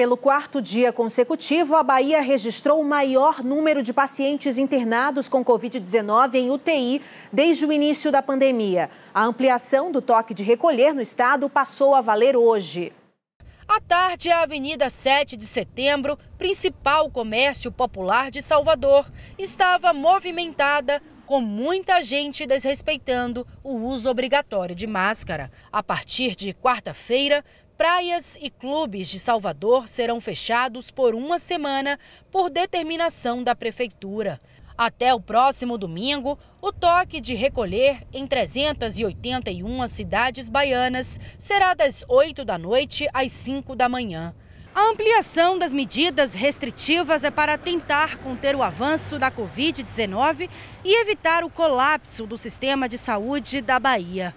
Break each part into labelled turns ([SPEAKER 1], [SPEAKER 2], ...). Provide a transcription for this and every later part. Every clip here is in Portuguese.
[SPEAKER 1] Pelo quarto dia consecutivo, a Bahia registrou o maior número de pacientes internados com Covid-19 em UTI desde o início da pandemia. A ampliação do toque de recolher no estado passou a valer hoje.
[SPEAKER 2] À tarde, a Avenida 7 de Setembro, principal comércio popular de Salvador, estava movimentada com muita gente desrespeitando o uso obrigatório de máscara. A partir de quarta-feira, Praias e clubes de Salvador serão fechados por uma semana por determinação da Prefeitura. Até o próximo domingo, o toque de recolher em 381 cidades baianas será das 8 da noite às 5 da manhã. A ampliação das medidas restritivas é para tentar conter o avanço da Covid-19 e evitar o colapso do sistema de saúde da Bahia.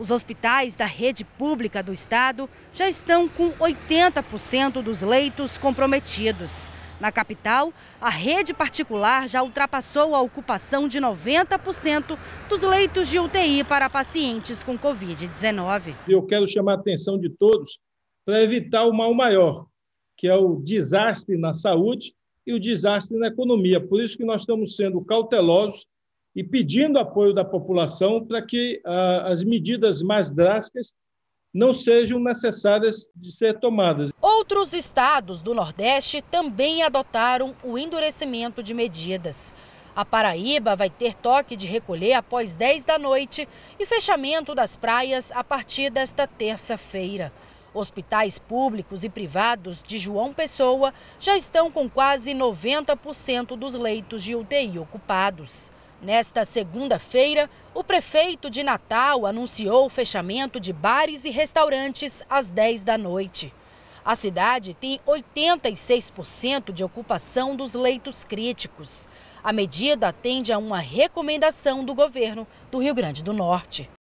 [SPEAKER 2] Os hospitais da rede pública do estado já estão com 80% dos leitos comprometidos. Na capital, a rede particular já ultrapassou a ocupação de 90% dos leitos de UTI para pacientes com Covid-19.
[SPEAKER 3] Eu quero chamar a atenção de todos para evitar o mal maior, que é o desastre na saúde e o desastre na economia. Por isso que nós estamos sendo cautelosos e pedindo apoio da população para que ah, as medidas mais drásticas não sejam necessárias de ser tomadas.
[SPEAKER 2] Outros estados do Nordeste também adotaram o endurecimento de medidas. A Paraíba vai ter toque de recolher após 10 da noite e fechamento das praias a partir desta terça-feira. Hospitais públicos e privados de João Pessoa já estão com quase 90% dos leitos de UTI ocupados. Nesta segunda-feira, o prefeito de Natal anunciou o fechamento de bares e restaurantes às 10 da noite. A cidade tem 86% de ocupação dos leitos críticos. A medida atende a uma recomendação do governo do Rio Grande do Norte.